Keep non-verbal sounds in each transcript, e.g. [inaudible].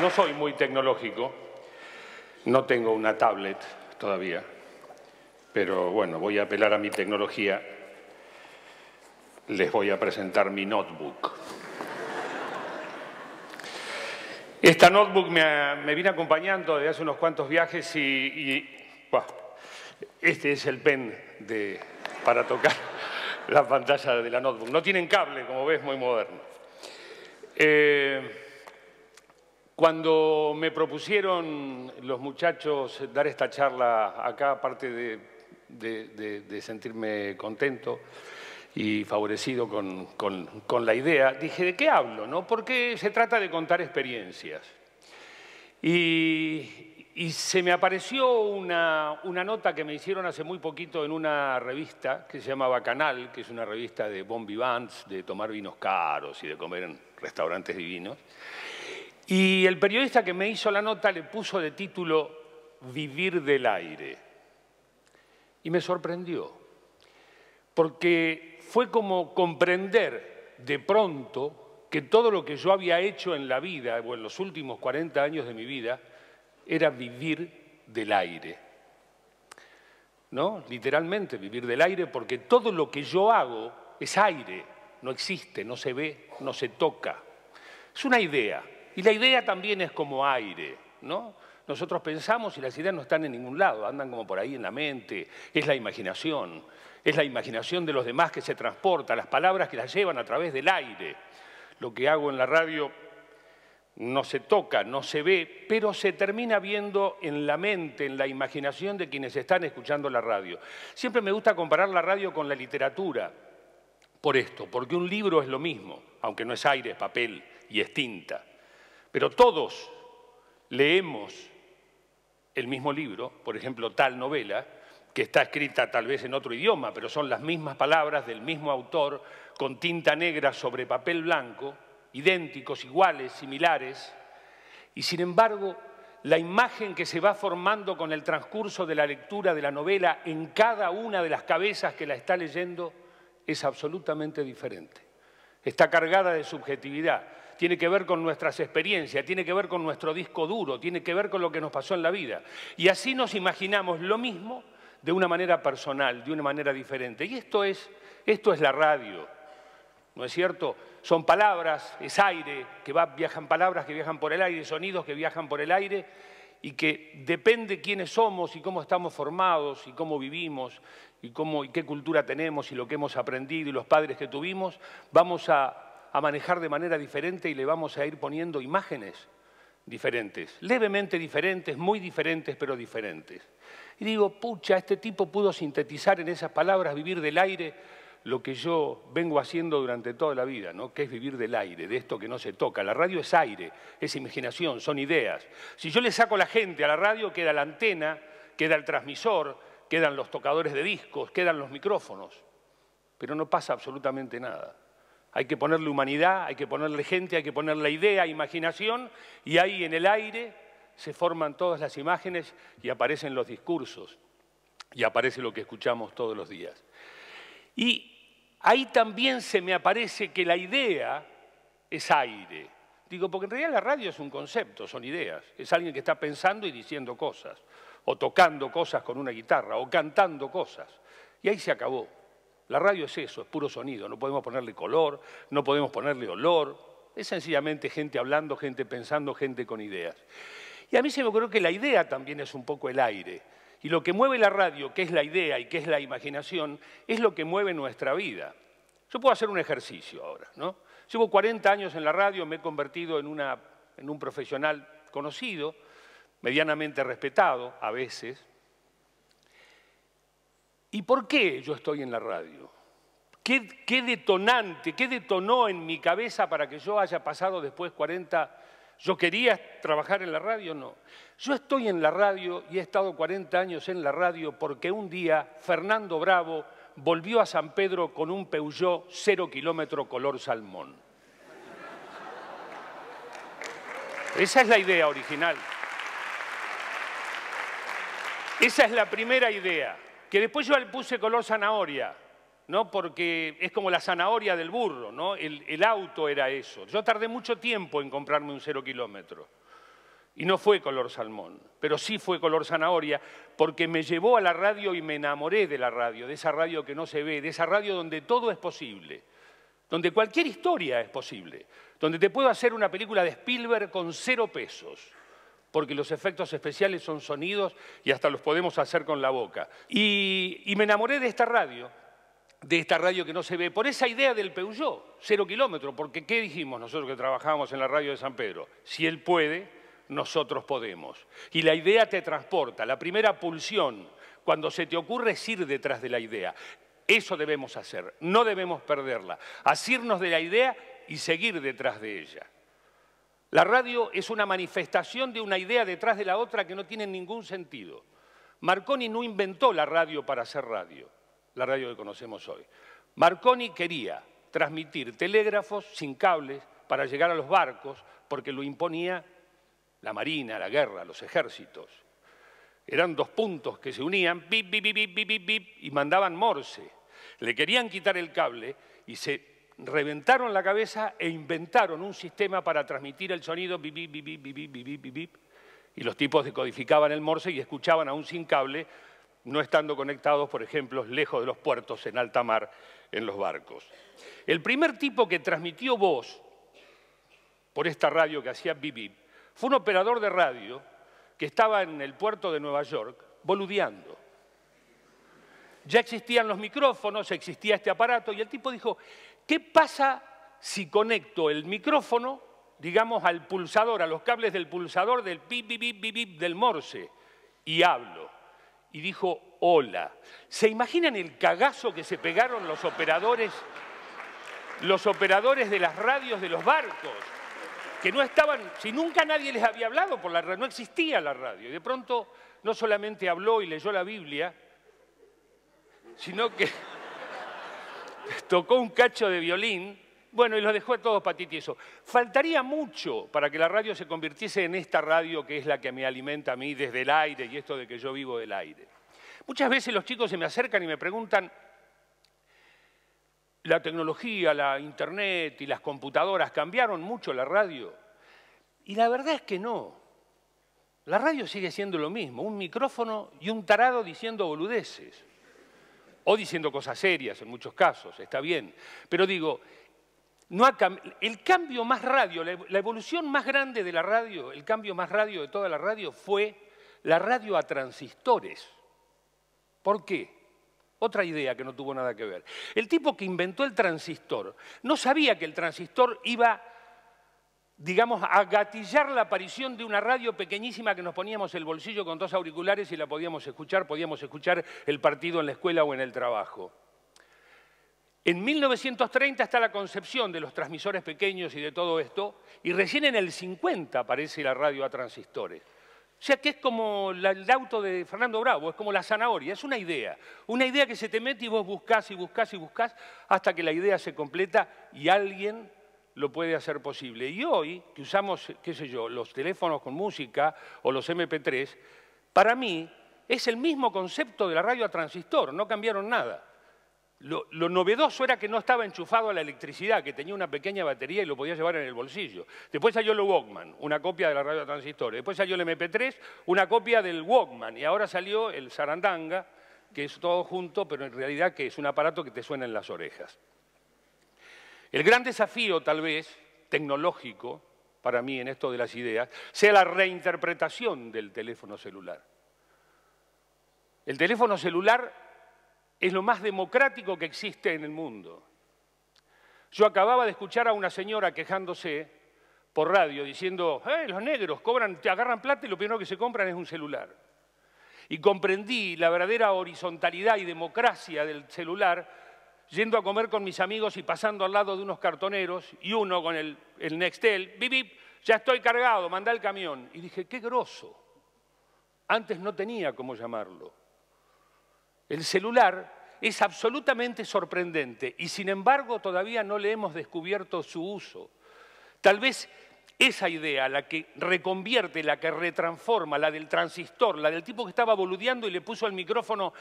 No soy muy tecnológico, no tengo una tablet todavía, pero bueno, voy a apelar a mi tecnología. Les voy a presentar mi notebook. Esta notebook me, viene acompañando desde hace unos cuantos viajes y, este es el pen para tocar [laughs] la pantalla de la notebook. No tienen cable, como ves, muy moderno. Eh, cuando me propusieron los muchachos dar esta charla acá, aparte de, sentirme contento y favorecido con, la idea, dije, ¿de qué hablo? No? Porque se trata de contar experiencias. Y, se me apareció una, nota que me hicieron hace muy poquito en una revista que se llamaba Canal, que es una revista de bon de tomar vinos caros y de comer restaurantes divinos. Y el periodista que me hizo la nota le puso de título Vivir del aire. Y me sorprendió, porque fue como comprender de pronto que todo lo que yo había hecho en la vida, o en los últimos 40 años de mi vida, era vivir del aire. ¿No? Literalmente vivir del aire, porque todo lo que yo hago es aire no existe, no se ve, no se toca. Es una idea. Y la idea también es como aire, ¿no? Nosotros pensamos y las ideas no están en ningún lado, andan como por ahí en la mente, es la imaginación, es la imaginación de los demás que se transporta, las palabras que las llevan a través del aire. Lo que hago en la radio no se toca, no se ve, pero se termina viendo en la mente, en la imaginación de quienes están escuchando la radio. Siempre me gusta comparar la radio con la literatura por esto, porque un libro es lo mismo, aunque no es aire, papel y es tinta. Pero todos leemos el mismo libro, por ejemplo, tal novela, que está escrita tal vez en otro idioma, pero son las mismas palabras del mismo autor, con tinta negra sobre papel blanco, idénticos, iguales, similares, y sin embargo, la imagen que se va formando con el transcurso de la lectura de la novela en cada una de las cabezas que la está leyendo es absolutamente diferente. Está cargada de subjetividad, tiene que ver con nuestras experiencias, tiene que ver con nuestro disco duro, tiene que ver con lo que nos pasó en la vida. Y así nos imaginamos lo mismo de una manera personal, de una manera diferente. Y esto es, esto es la radio, ¿no es cierto? Son palabras, es aire, que viajan palabras que viajan por el aire, sonidos que viajan por el aire y que depende quiénes somos y cómo estamos formados y cómo vivimos y, y qué cultura tenemos y lo que hemos aprendido y los padres que tuvimos, vamos a, manejar de manera diferente y le vamos a ir poniendo imágenes diferentes, levemente diferentes, muy diferentes, pero diferentes. Y digo, pucha, este tipo pudo sintetizar en esas palabras vivir del aire lo que yo vengo haciendo durante toda la vida, ¿no? que es vivir del aire, de esto que no se toca. La radio es aire, es imaginación, son ideas. Si yo le saco a la gente a la radio, queda la antena, queda el transmisor, quedan los tocadores de discos, quedan los micrófonos, pero no pasa absolutamente nada. Hay que ponerle humanidad, hay que ponerle gente, hay que ponerle idea, imaginación, y ahí en el aire se forman todas las imágenes y aparecen los discursos, y aparece lo que escuchamos todos los días. Y ahí también se me aparece que la idea es aire. Digo, porque en realidad la radio es un concepto, son ideas, es alguien que está pensando y diciendo cosas o tocando cosas con una guitarra, o cantando cosas. Y ahí se acabó. La radio es eso, es puro sonido, no podemos ponerle color, no podemos ponerle olor, es sencillamente gente hablando, gente pensando, gente con ideas. Y a mí se me ocurre que la idea también es un poco el aire. Y lo que mueve la radio, que es la idea y que es la imaginación, es lo que mueve nuestra vida. Yo puedo hacer un ejercicio ahora, ¿no? Llevo 40 años en la radio, me he convertido en, en un profesional conocido, medianamente respetado a veces. ¿Y por qué yo estoy en la radio? ¿Qué, detonante, qué detonó en mi cabeza para que yo haya pasado después 40... ¿Yo quería trabajar en la radio? No. Yo estoy en la radio y he estado 40 años en la radio porque un día Fernando Bravo volvió a San Pedro con un Peugeot cero kilómetro color salmón. Esa es la idea original. Esa es la primera idea, que después yo le puse color zanahoria, ¿no? porque es como la zanahoria del burro, ¿no? el, el auto era eso. Yo tardé mucho tiempo en comprarme un cero kilómetro. Y no fue color salmón, pero sí fue color zanahoria, porque me llevó a la radio y me enamoré de la radio, de esa radio que no se ve, de esa radio donde todo es posible, donde cualquier historia es posible, donde te puedo hacer una película de Spielberg con cero pesos, porque los efectos especiales son sonidos y hasta los podemos hacer con la boca. Y, me enamoré de esta radio, de esta radio que no se ve, por esa idea del Peugeot, cero kilómetro, porque ¿qué dijimos nosotros que trabajábamos en la radio de San Pedro? Si él puede, nosotros podemos. Y la idea te transporta, la primera pulsión, cuando se te ocurre es ir detrás de la idea. Eso debemos hacer, no debemos perderla, asirnos de la idea y seguir detrás de ella. La radio es una manifestación de una idea detrás de la otra que no tiene ningún sentido. Marconi no inventó la radio para hacer radio, la radio que conocemos hoy. Marconi quería transmitir telégrafos sin cables para llegar a los barcos porque lo imponía la marina, la guerra, los ejércitos. Eran dos puntos que se unían, bip, bip, bip, bip, bip, bip, y mandaban morse. Le querían quitar el cable y se reventaron la cabeza e inventaron un sistema para transmitir el sonido bip, bip, bip, bip, bip, bip, bip, y los tipos decodificaban el morse y escuchaban aún sin cable, no estando conectados, por ejemplo, lejos de los puertos, en alta mar, en los barcos. El primer tipo que transmitió voz por esta radio que hacía bip, bip, fue un operador de radio que estaba en el puerto de Nueva York boludeando. Ya existían los micrófonos, existía este aparato, y el tipo dijo, ¿Qué pasa si conecto el micrófono, digamos, al pulsador, a los cables del pulsador del pip, bip pip, pip del Morse y hablo? Y dijo, hola. ¿Se imaginan el cagazo que se pegaron los operadores, los operadores de las radios de los barcos? que no estaban, si nunca nadie les había hablado por la radio, no existía la radio. Y de pronto no solamente habló y leyó la Biblia, sino que tocó un cacho de violín, bueno, y los dejó a todos patitos. Faltaría mucho para que la radio se convirtiese en esta radio que es la que me alimenta a mí desde el aire y esto de que yo vivo del aire. Muchas veces los chicos se me acercan y me preguntan, la tecnología, la internet y las computadoras cambiaron mucho la radio. Y la verdad es que no. La radio sigue siendo lo mismo, un micrófono y un tarado diciendo boludeces o diciendo cosas serias en muchos casos, está bien. Pero digo, el cambio más radio, la evolución más grande de la radio, el cambio más radio de toda la radio fue la radio a transistores. ¿Por qué? Otra idea que no tuvo nada que ver. El tipo que inventó el transistor no sabía que el transistor iba digamos, a gatillar la aparición de una radio pequeñísima que nos poníamos el bolsillo con dos auriculares y la podíamos escuchar, podíamos escuchar el partido en la escuela o en el trabajo. En 1930 está la concepción de los transmisores pequeños y de todo esto, y recién en el 50 aparece la radio a transistores. O sea que es como el auto de Fernando Bravo, es como la zanahoria, es una idea. Una idea que se te mete y vos buscás y buscás y buscás hasta que la idea se completa y alguien lo puede hacer posible. Y hoy, que usamos, qué sé yo, los teléfonos con música o los MP3, para mí es el mismo concepto de la radio a transistor, no cambiaron nada. Lo, novedoso era que no estaba enchufado a la electricidad, que tenía una pequeña batería y lo podía llevar en el bolsillo. Después salió el Walkman, una copia de la radio a transistor. Después salió el MP3, una copia del Walkman. Y ahora salió el Sarandanga, que es todo junto, pero en realidad que es un aparato que te suena en las orejas. El gran desafío, tal vez, tecnológico, para mí en esto de las ideas, sea la reinterpretación del teléfono celular. El teléfono celular es lo más democrático que existe en el mundo. Yo acababa de escuchar a una señora quejándose por radio diciendo, eh, los negros cobran, te agarran plata y lo primero que se compran es un celular. Y comprendí la verdadera horizontalidad y democracia del celular yendo a comer con mis amigos y pasando al lado de unos cartoneros y uno con el, el Nextel, bip, bip, ya estoy cargado, manda el camión. Y dije, qué groso! Antes no tenía cómo llamarlo. El celular es absolutamente sorprendente y sin embargo todavía no le hemos descubierto su uso. Tal vez esa idea, la que reconvierte, la que retransforma, la del transistor, la del tipo que estaba boludeando y le puso el micrófono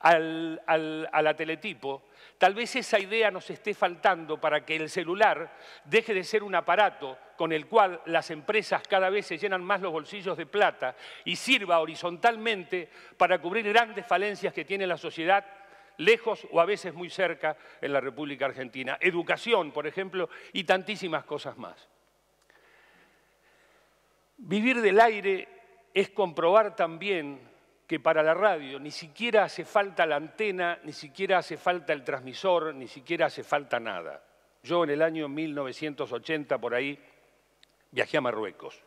al, a la teletipo, Tal vez esa idea nos esté faltando para que el celular deje de ser un aparato con el cual las empresas cada vez se llenan más los bolsillos de plata y sirva horizontalmente para cubrir grandes falencias que tiene la sociedad lejos o a veces muy cerca en la República Argentina. Educación, por ejemplo, y tantísimas cosas más. Vivir del aire es comprobar también que para la radio ni siquiera hace falta la antena, ni siquiera hace falta el transmisor, ni siquiera hace falta nada. Yo en el año 1980 por ahí viajé a Marruecos.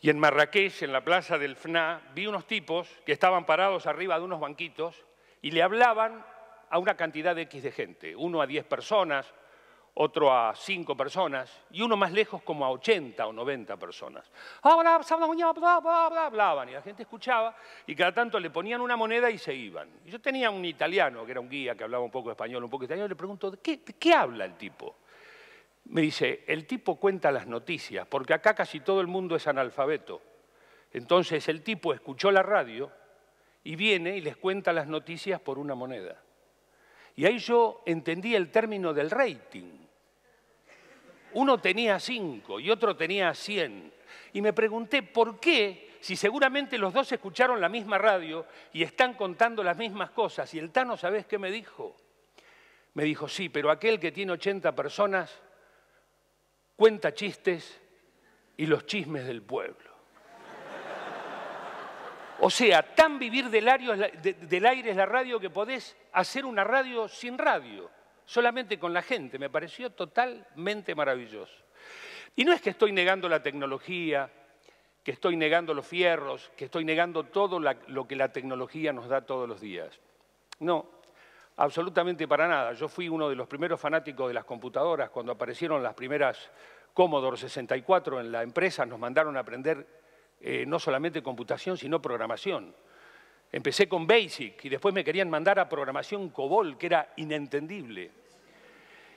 Y en Marrakech, en la plaza del FNA, vi unos tipos que estaban parados arriba de unos banquitos y le hablaban a una cantidad de X de gente, uno a diez personas, otro a cinco personas y uno más lejos como a 80 o 90 personas. Ah, hablaban y la gente escuchaba y cada tanto le ponían una moneda y se iban. yo tenía un italiano que era un guía que hablaba un poco de español, un poco de italiano, y le pregunto, ¿de qué habla el tipo? Me dice, el tipo cuenta las noticias, porque acá casi todo el mundo es analfabeto. Entonces el tipo escuchó la radio y viene y les cuenta las noticias por una moneda. Y ahí yo entendí el término del rating uno tenía cinco y otro tenía cien. Y me pregunté por qué, si seguramente los dos escucharon la misma radio y están contando las mismas cosas. Y el Tano, sabes qué me dijo? Me dijo, sí, pero aquel que tiene ochenta personas cuenta chistes y los chismes del pueblo. O sea, tan vivir del aire, es la radio que podés hacer una radio sin radio solamente con la gente. Me pareció totalmente maravilloso. Y no es que estoy negando la tecnología, que estoy negando los fierros, que estoy negando todo lo que la tecnología nos da todos los días. No, absolutamente para nada. Yo fui uno de los primeros fanáticos de las computadoras. Cuando aparecieron las primeras Commodore 64 en la empresa, nos mandaron a aprender eh, no solamente computación, sino programación. Empecé con Basic y después me querían mandar a programación COBOL, que era inentendible.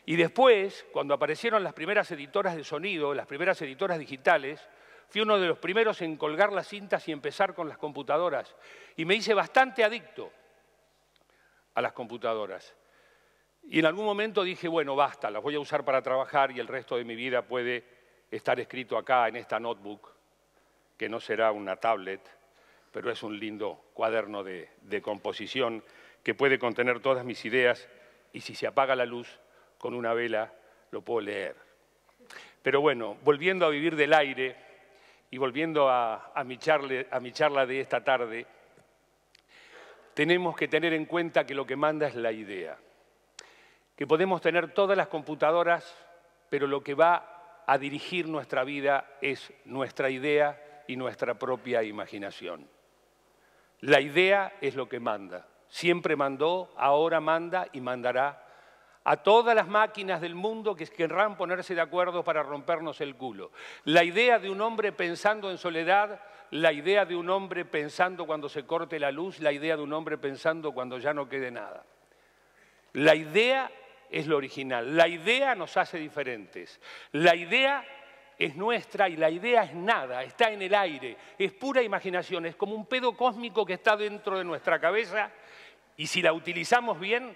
Y después, cuando aparecieron las primeras editoras de sonido, las primeras editoras digitales, fui uno de los primeros en colgar las cintas y empezar con las computadoras. Y me hice bastante adicto a las computadoras. Y en algún momento dije, bueno, basta, las voy a usar para trabajar y el resto de mi vida puede estar escrito acá en esta notebook, que no será una tablet pero es un lindo cuaderno de, composición que puede contener todas mis ideas y si se apaga la luz con una vela lo puedo leer. Pero bueno, volviendo a vivir del aire y volviendo a mi charla de esta tarde, tenemos que tener en cuenta que lo que manda es la idea. Que podemos tener todas las computadoras, pero lo que va a dirigir nuestra vida es nuestra idea y nuestra propia imaginación. La idea es lo que manda. Siempre mandó, ahora manda y mandará a todas las máquinas del mundo que querrán ponerse de acuerdo para rompernos el culo. La idea de un hombre pensando en soledad, la idea de un hombre pensando cuando se corte la luz, la idea de un hombre pensando cuando ya no quede nada. La idea es lo original, la idea nos hace diferentes, la idea es nuestra y la idea es nada, está en el aire, es pura imaginación, es como un pedo cósmico que está dentro de nuestra cabeza y si la utilizamos bien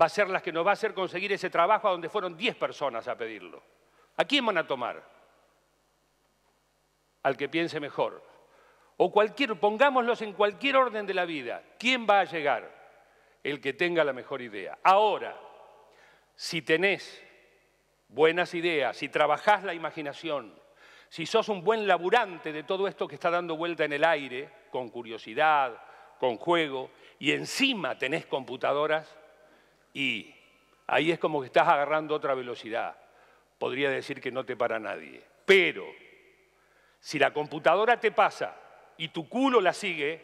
va a ser la que nos va a hacer conseguir ese trabajo a donde fueron 10 personas a pedirlo. ¿A quién van a tomar? Al que piense mejor. O cualquier, pongámoslos en cualquier orden de la vida, ¿quién va a llegar? El que tenga la mejor idea. Ahora, si tenés buenas ideas, si trabajás la imaginación, si sos un buen laburante de todo esto que está dando vuelta en el aire, con curiosidad, con juego, y encima tenés computadoras, y ahí es como que estás agarrando otra velocidad. Podría decir que no te para nadie. Pero si la computadora te pasa y tu culo la sigue,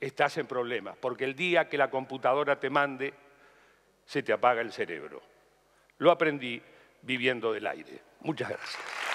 estás en problemas, porque el día que la computadora te mande, se te apaga el cerebro. Lo aprendí viviendo del aire. Muchas gracias.